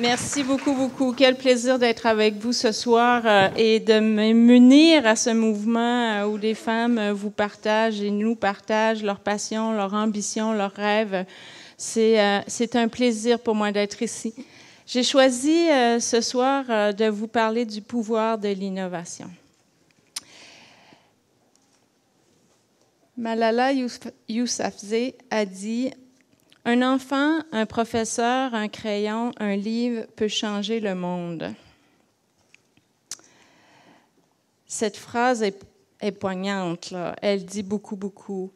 Merci beaucoup, beaucoup. Quel plaisir d'être avec vous ce soir euh, et de m'unir à ce mouvement euh, où les femmes euh, vous partagent et nous partagent leur passion, leur ambition, leurs rêves. C'est un plaisir pour moi d'être ici. J'ai choisi ce soir de vous parler du pouvoir de l'innovation. Malala Yousafzai a dit un enfant, un professeur, un crayon, un livre peut changer le monde. Cette phrase est, poignante, elle dit beaucoup, beaucoup.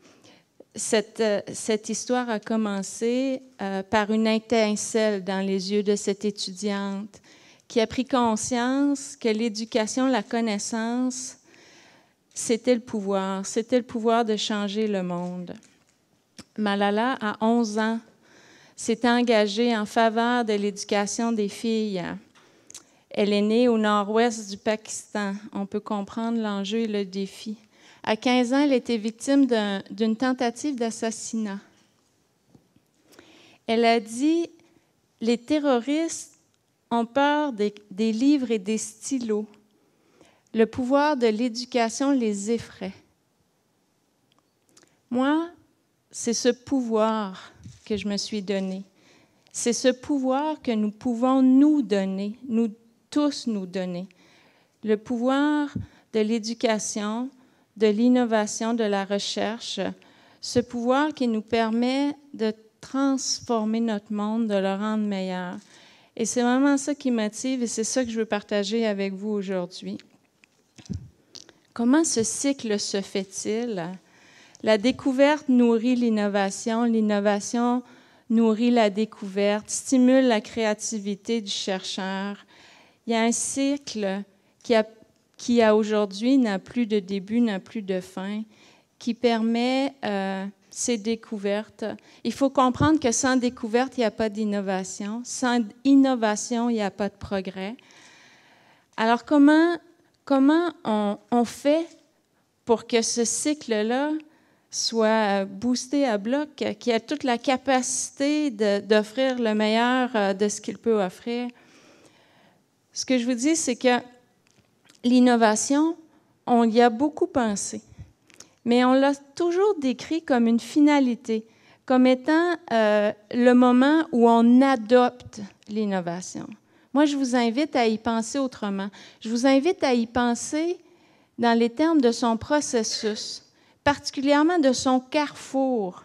Cette, euh, cette histoire a commencé euh, par une étincelle dans les yeux de cette étudiante qui a pris conscience que l'éducation, la connaissance, c'était le pouvoir, c'était le pouvoir de changer le monde. Malala, à 11 ans, s'est engagée en faveur de l'éducation des filles. Elle est née au nord-ouest du Pakistan. On peut comprendre l'enjeu et le défi. À 15 ans, elle était victime d'une tentative d'assassinat. Elle a dit, les terroristes ont peur des, des livres et des stylos. Le pouvoir de l'éducation les effraie. Moi, c'est ce pouvoir que je me suis donné. C'est ce pouvoir que nous pouvons nous donner, nous tous nous donner. Le pouvoir de l'éducation, de l'innovation, de la recherche, ce pouvoir qui nous permet de transformer notre monde, de le rendre meilleur. Et c'est vraiment ça qui m'attire et c'est ça que je veux partager avec vous aujourd'hui. Comment ce cycle se fait-il? La découverte nourrit l'innovation, l'innovation nourrit la découverte, stimule la créativité du chercheur. Il y a un cycle qui a, aujourd'hui n'a plus de début, n'a plus de fin, qui permet euh, ces découvertes. Il faut comprendre que sans découverte, il n'y a pas d'innovation. Sans innovation, il n'y a pas de progrès. Alors comment, comment on fait pour que ce cycle-là soit boosté à bloc, qui a toute la capacité d'offrir le meilleur euh, de ce qu'il peut offrir. Ce que je vous dis, c'est que l'innovation, on y a beaucoup pensé, mais on l'a toujours décrit comme une finalité, comme étant euh, le moment où on adopte l'innovation. Moi, je vous invite à y penser autrement. Je vous invite à y penser dans les termes de son processus particulièrement de son carrefour,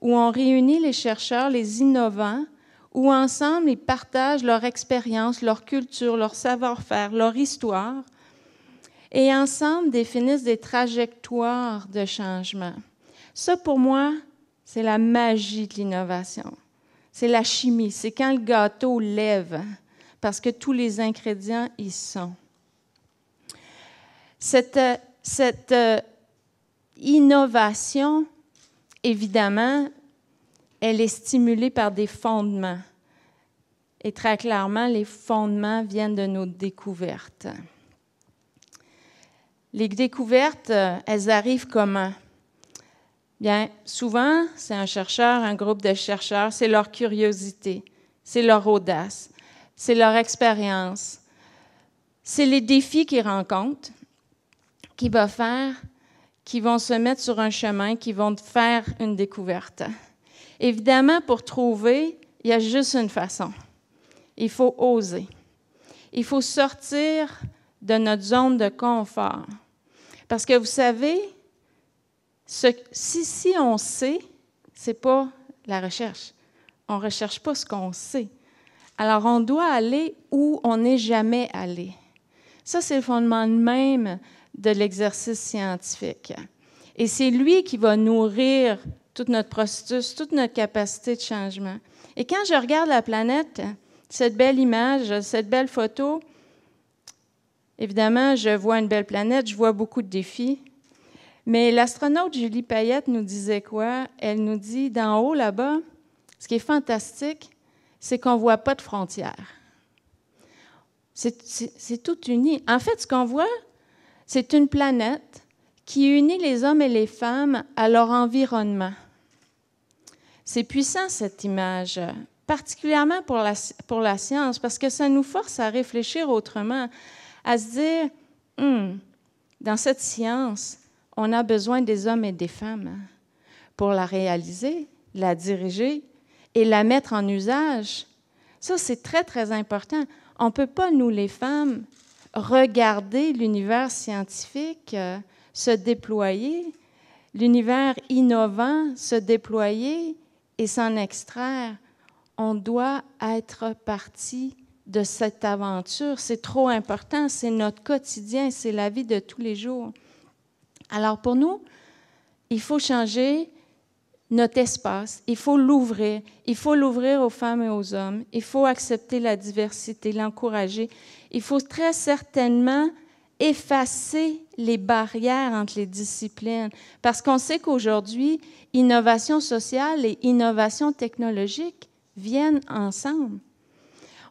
où on réunit les chercheurs, les innovants, où ensemble ils partagent leur expérience, leur culture, leur savoir-faire, leur histoire, et ensemble définissent des trajectoires de changement. Ça, pour moi, c'est la magie de l'innovation. C'est la chimie. C'est quand le gâteau lève, parce que tous les ingrédients y sont. Cette, euh, cette euh, innovation, évidemment, elle est stimulée par des fondements. Et très clairement, les fondements viennent de nos découvertes. Les découvertes, elles arrivent comment? Bien, souvent, c'est un chercheur, un groupe de chercheurs, c'est leur curiosité, c'est leur audace, c'est leur expérience, c'est les défis qu'ils rencontrent qui va faire qui vont se mettre sur un chemin, qui vont faire une découverte. Évidemment, pour trouver, il y a juste une façon. Il faut oser. Il faut sortir de notre zone de confort. Parce que vous savez, ce, si, si on sait, c'est pas la recherche. On ne recherche pas ce qu'on sait. Alors, on doit aller où on n'est jamais allé. Ça, c'est le fondement même de l'exercice scientifique. Et c'est lui qui va nourrir toute notre processus, toute notre capacité de changement. Et quand je regarde la planète, cette belle image, cette belle photo, évidemment, je vois une belle planète, je vois beaucoup de défis. Mais l'astronaute Julie Payette nous disait quoi? Elle nous dit, d'en haut là-bas, ce qui est fantastique, c'est qu'on ne voit pas de frontières. C'est tout uni. En fait, ce qu'on voit, c'est une planète qui unit les hommes et les femmes à leur environnement. C'est puissant cette image, particulièrement pour la, science, parce que ça nous force à réfléchir autrement, à se dire, hum, dans cette science, on a besoin des hommes et des femmes hein, pour la réaliser, la diriger et la mettre en usage. Ça, c'est très, très important. On ne peut pas, nous les femmes, regarder l'univers scientifique euh, se déployer, l'univers innovant se déployer et s'en extraire. On doit être parti de cette aventure. C'est trop important, c'est notre quotidien, c'est la vie de tous les jours. Alors pour nous, il faut changer notre espace, il faut l'ouvrir, il faut l'ouvrir aux femmes et aux hommes, il faut accepter la diversité, l'encourager, il faut très certainement effacer les barrières entre les disciplines, parce qu'on sait qu'aujourd'hui, innovation sociale et innovation technologique viennent ensemble.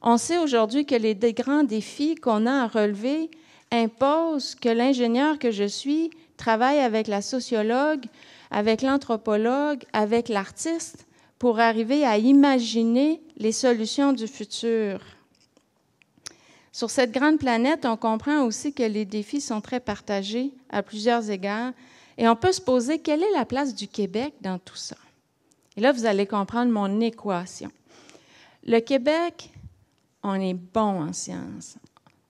On sait aujourd'hui que les grands défis qu'on a à relever imposent que l'ingénieur que je suis travaille avec la sociologue, avec l'anthropologue, avec l'artiste, pour arriver à imaginer les solutions du futur. Sur cette grande planète, on comprend aussi que les défis sont très partagés à plusieurs égards et on peut se poser quelle est la place du Québec dans tout ça. Et là, vous allez comprendre mon équation. Le Québec, on est bon en sciences.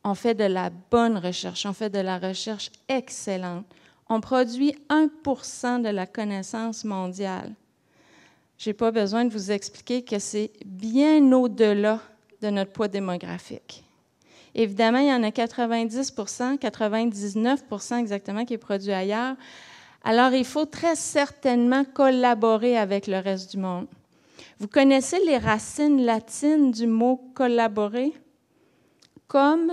On fait de la bonne recherche, on fait de la recherche excellente on produit 1 de la connaissance mondiale. Je n'ai pas besoin de vous expliquer que c'est bien au-delà de notre poids démographique. Évidemment, il y en a 90 99 exactement qui est produit ailleurs. Alors, il faut très certainement collaborer avec le reste du monde. Vous connaissez les racines latines du mot collaborer? Comme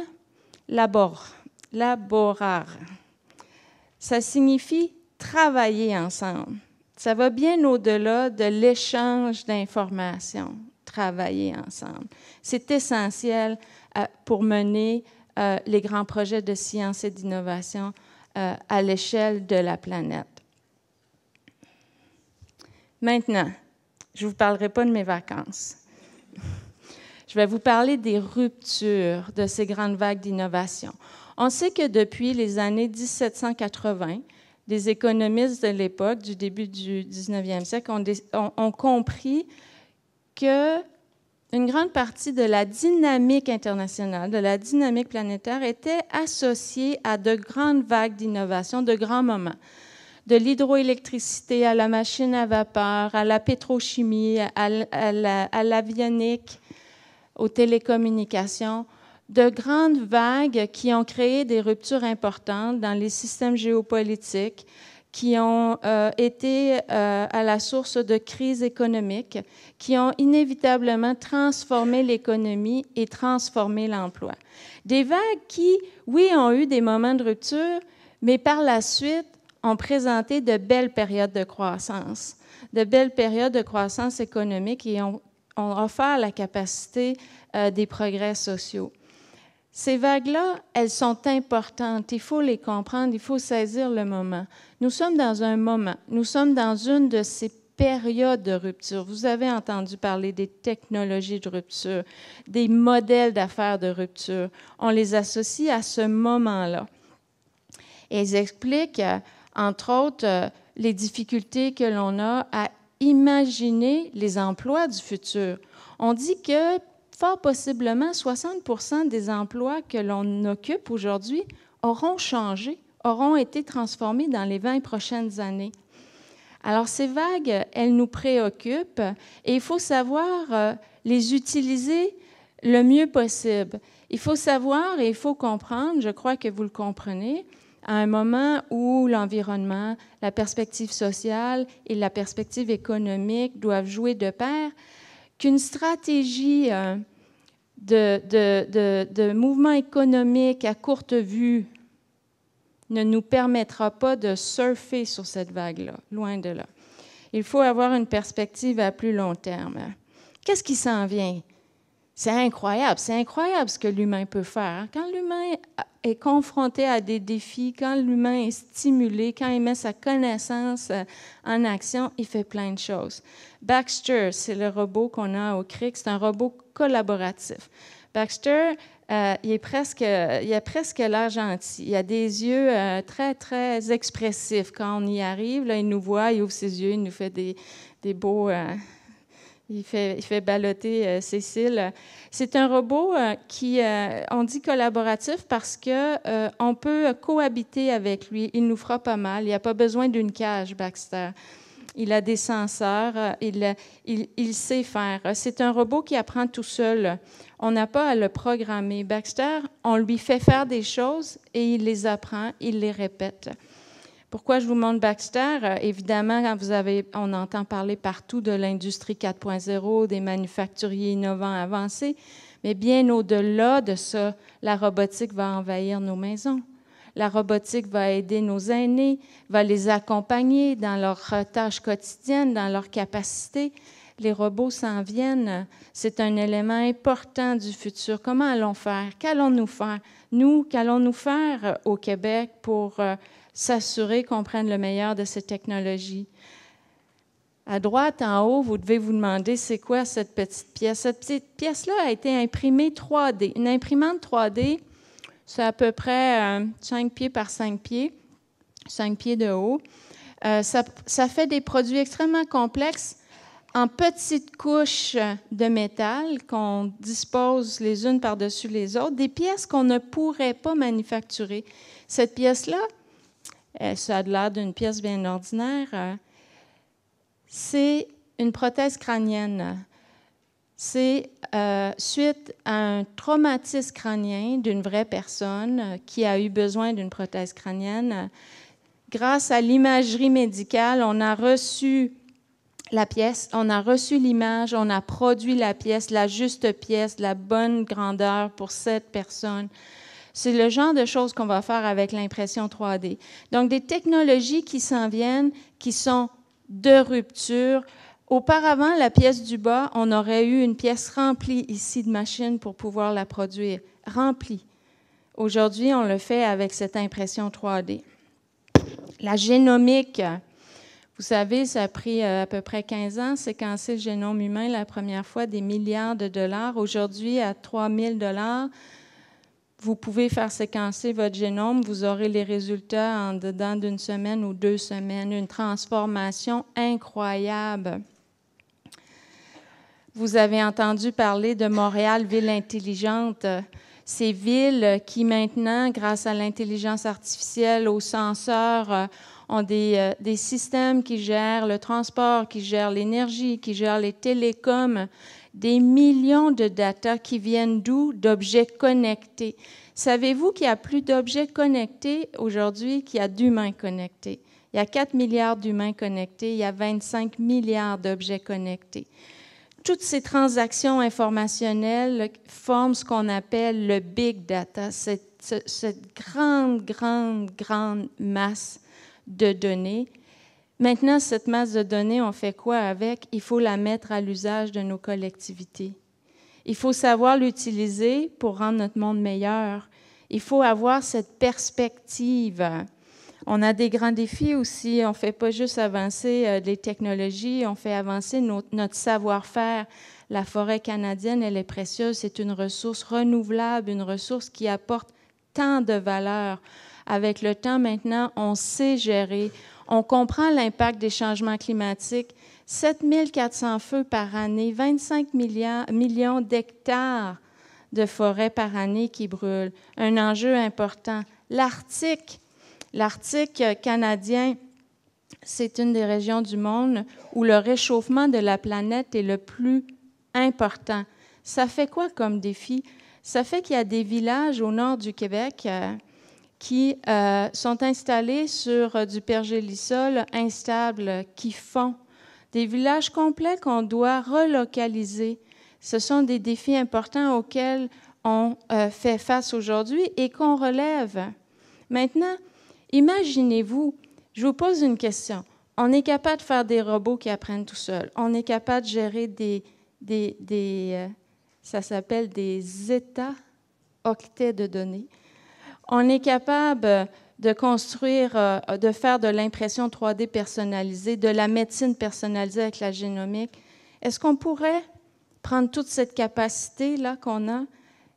labor, laborare ça signifie travailler ensemble. Ça va bien au-delà de l'échange d'informations, travailler ensemble. C'est essentiel euh, pour mener euh, les grands projets de science et d'innovation euh, à l'échelle de la planète. Maintenant, je ne vous parlerai pas de mes vacances. Je vais vous parler des ruptures de ces grandes vagues d'innovation. On sait que depuis les années 1780, des économistes de l'époque, du début du 19e siècle, ont, compris que une grande partie de la dynamique internationale, de la dynamique planétaire, était associée à de grandes vagues d'innovation, de grands moments. De l'hydroélectricité à la machine à vapeur, à la pétrochimie, à, l'avionique, aux télécommunications de grandes vagues qui ont créé des ruptures importantes dans les systèmes géopolitiques, qui ont euh, été euh, à la source de crises économiques, qui ont inévitablement transformé l'économie et transformé l'emploi. Des vagues qui, oui, ont eu des moments de rupture, mais par la suite ont présenté de belles périodes de croissance, de belles périodes de croissance économique et ont, offert la capacité euh, des progrès sociaux. Ces vagues-là, elles sont importantes. Il faut les comprendre, il faut saisir le moment. Nous sommes dans un moment, nous sommes dans une de ces périodes de rupture. Vous avez entendu parler des technologies de rupture, des modèles d'affaires de rupture. On les associe à ce moment-là. Elles ils expliquent, entre autres, les difficultés que l'on a à imaginer les emplois du futur. On dit que fort possiblement 60 des emplois que l'on occupe aujourd'hui auront changé, auront été transformés dans les 20 prochaines années. Alors ces vagues, elles nous préoccupent et il faut savoir euh, les utiliser le mieux possible. Il faut savoir et il faut comprendre, je crois que vous le comprenez, à un moment où l'environnement, la perspective sociale et la perspective économique doivent jouer de pair, qu'une stratégie euh, de, de, mouvement économique à courte vue ne nous permettra pas de surfer sur cette vague-là, loin de là. Il faut avoir une perspective à plus long terme. Qu'est-ce qui s'en vient? C'est incroyable, c'est incroyable ce que l'humain peut faire. Quand l'humain est confronté à des défis, quand l'humain est stimulé, quand il met sa connaissance euh, en action, il fait plein de choses. Baxter, c'est le robot qu'on a au CRIC, c'est un robot collaboratif. Baxter, euh, il, est presque, il a presque l'air gentil. Il a des yeux euh, très, très expressifs. Quand on y arrive, là, il nous voit, il ouvre ses yeux, il nous fait des, des beaux, il fait, il balloter euh, Cécile. C'est un robot euh, qui, euh, on dit collaboratif parce que on peut cohabiter avec lui. Il nous fera pas mal. Il n'y a pas besoin d'une cage, Baxter. Il a des senseurs. Il, il, il sait faire. C'est un robot qui apprend tout seul. On n'a pas à le programmer. Baxter, on lui fait faire des choses et il les apprend, il les répète. Pourquoi je vous montre Baxter? Euh, évidemment, vous avez, on entend parler partout de l'industrie 4.0, des manufacturiers innovants avancés, mais bien au-delà de ça, la robotique va envahir nos maisons. La robotique va aider nos aînés, va les accompagner dans leurs tâches quotidiennes, dans leurs capacités. Les robots s'en viennent. C'est un élément important du futur. Comment allons nous faire? Qu'allons-nous faire? Nous, qu'allons-nous faire euh, au Québec pour euh, s'assurer qu'on prenne le meilleur de ces technologies. À droite, en haut, vous devez vous demander c'est quoi cette petite pièce. Cette petite pièce-là a été imprimée 3D. Une imprimante 3D, c'est à peu près 5 euh, pieds par 5 pieds, 5 pieds de haut. Euh, ça, ça, fait des produits extrêmement complexes en petites couches de métal qu'on dispose les unes par-dessus les autres, des pièces qu'on ne pourrait pas manufacturer. Cette pièce-là, euh, ça a l'air d'une pièce bien ordinaire. C'est une prothèse crânienne. C'est euh, suite à un traumatisme crânien d'une vraie personne euh, qui a eu besoin d'une prothèse crânienne. Grâce à l'imagerie médicale, on a reçu la pièce, on a reçu l'image, on a produit la pièce, la juste pièce, la bonne grandeur pour cette personne. C'est le genre de choses qu'on va faire avec l'impression 3D. Donc, des technologies qui s'en viennent, qui sont de rupture. Auparavant, la pièce du bas, on aurait eu une pièce remplie ici de machines pour pouvoir la produire. Remplie. Aujourd'hui, on le fait avec cette impression 3D. La génomique, vous savez, ça a pris euh, à peu près 15 ans, séquencer le génome humain la première fois des milliards de dollars. Aujourd'hui, à 3 000 dollars, vous pouvez faire séquencer votre génome, vous aurez les résultats en dedans d'une semaine ou deux semaines, une transformation incroyable. Vous avez entendu parler de Montréal, ville intelligente. Ces villes qui maintenant, grâce à l'intelligence artificielle, aux senseurs, euh, ont des, euh, des, systèmes qui gèrent le transport, qui gèrent l'énergie, qui gèrent les télécoms, des millions de data qui viennent d'où D'objets connectés. Savez-vous qu'il y a plus d'objets connectés aujourd'hui qu'il y a d'humains connectés? Il y a 4 milliards d'humains connectés, il y a 25 milliards d'objets connectés. Toutes ces transactions informationnelles forment ce qu'on appelle le big data, cette, cette grande, grande, grande masse de données Maintenant, cette masse de données, on fait quoi avec? Il faut la mettre à l'usage de nos collectivités. Il faut savoir l'utiliser pour rendre notre monde meilleur. Il faut avoir cette perspective. On a des grands défis aussi. On ne fait pas juste avancer euh, les technologies, on fait avancer notre savoir-faire. La forêt canadienne, elle est précieuse. C'est une ressource renouvelable, une ressource qui apporte tant de valeur. Avec le temps maintenant, on sait gérer, on comprend l'impact des changements climatiques. 7 400 feux par année, 25 milliards, millions d'hectares de forêts par année qui brûlent. Un enjeu important. L'Arctique, l'Arctique euh, canadien, c'est une des régions du monde où le réchauffement de la planète est le plus important. Ça fait quoi comme défi? Ça fait qu'il y a des villages au nord du Québec euh, qui euh, sont installés sur euh, du pergélisol instable, qui fond. Des villages complets qu'on doit relocaliser. Ce sont des défis importants auxquels on euh, fait face aujourd'hui et qu'on relève. Maintenant, imaginez-vous, je vous pose une question. On est capable de faire des robots qui apprennent tout seuls. On est capable de gérer des, des, des ça s'appelle des états octets de données. On est capable de construire, euh, de faire de l'impression 3D personnalisée, de la médecine personnalisée avec la génomique. Est-ce qu'on pourrait prendre toute cette capacité-là qu'on a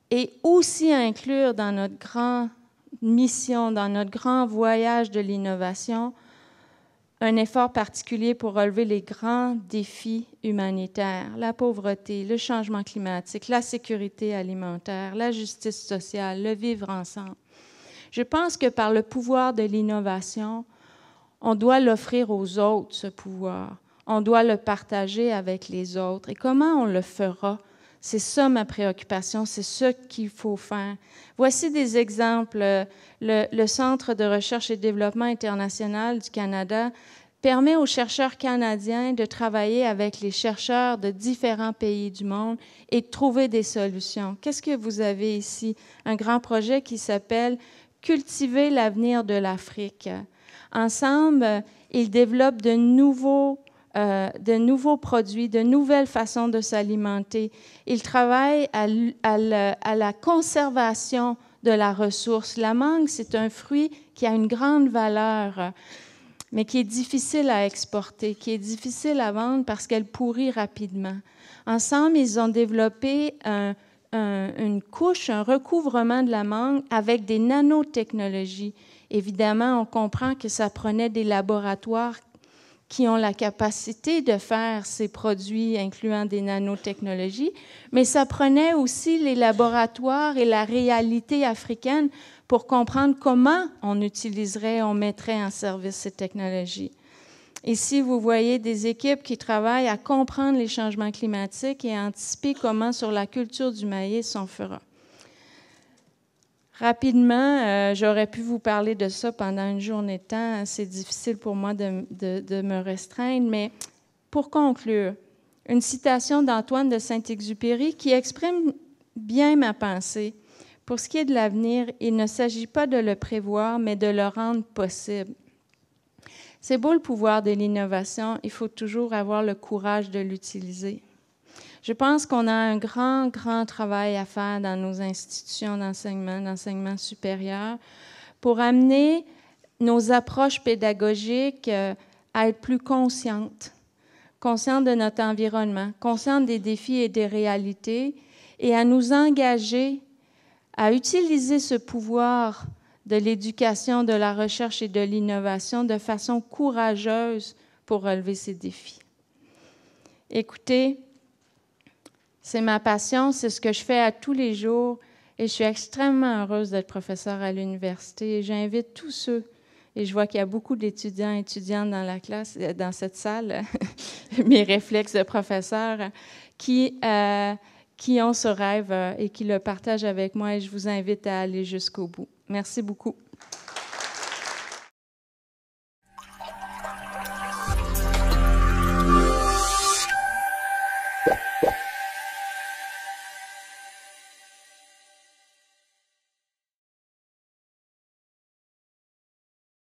et aussi inclure dans notre grande mission, dans notre grand voyage de l'innovation, un effort particulier pour relever les grands défis humanitaires, la pauvreté, le changement climatique, la sécurité alimentaire, la justice sociale, le vivre ensemble. Je pense que par le pouvoir de l'innovation, on doit l'offrir aux autres, ce pouvoir. On doit le partager avec les autres. Et comment on le fera? C'est ça ma préoccupation, c'est ce qu'il faut faire. Voici des exemples. Le, Centre de recherche et développement international du Canada permet aux chercheurs canadiens de travailler avec les chercheurs de différents pays du monde et de trouver des solutions. Qu'est-ce que vous avez ici? Un grand projet qui s'appelle cultiver l'avenir de l'Afrique. Ensemble, ils développent euh, de nouveaux, produits, de nouvelles façons de s'alimenter. Ils travaillent à, à, la conservation de la ressource. La mangue, c'est un fruit qui a une grande valeur, mais qui est difficile à exporter, qui est difficile à vendre parce qu'elle pourrit rapidement. Ensemble, ils ont développé un une couche, un recouvrement de la mangue avec des nanotechnologies. Évidemment, on comprend que ça prenait des laboratoires qui ont la capacité de faire ces produits incluant des nanotechnologies, mais ça prenait aussi les laboratoires et la réalité africaine pour comprendre comment on utiliserait, on mettrait en service ces technologies. Ici, vous voyez des équipes qui travaillent à comprendre les changements climatiques et à anticiper comment sur la culture du maïs s'en fera. Rapidement, euh, j'aurais pu vous parler de ça pendant une journée de temps. C'est difficile pour moi de, me restreindre, mais pour conclure, une citation d'Antoine de Saint-Exupéry qui exprime bien ma pensée. Pour ce qui est de l'avenir, il ne s'agit pas de le prévoir, mais de le rendre possible. C'est beau le pouvoir de l'innovation, il faut toujours avoir le courage de l'utiliser. Je pense qu'on a un grand, grand travail à faire dans nos institutions d'enseignement, d'enseignement supérieur, pour amener nos approches pédagogiques euh, à être plus conscientes, conscientes de notre environnement, conscientes des défis et des réalités, et à nous engager à utiliser ce pouvoir de l'éducation, de la recherche et de l'innovation de façon courageuse pour relever ces défis. Écoutez, c'est ma passion, c'est ce que je fais à tous les jours et je suis extrêmement heureuse d'être professeure à l'université. J'invite tous ceux, et je vois qu'il y a beaucoup d'étudiants et étudiantes dans la classe, dans cette salle, mes réflexes de professeur, qui, euh, qui ont ce rêve et qui le partagent avec moi et je vous invite à aller jusqu'au bout. Merci beaucoup.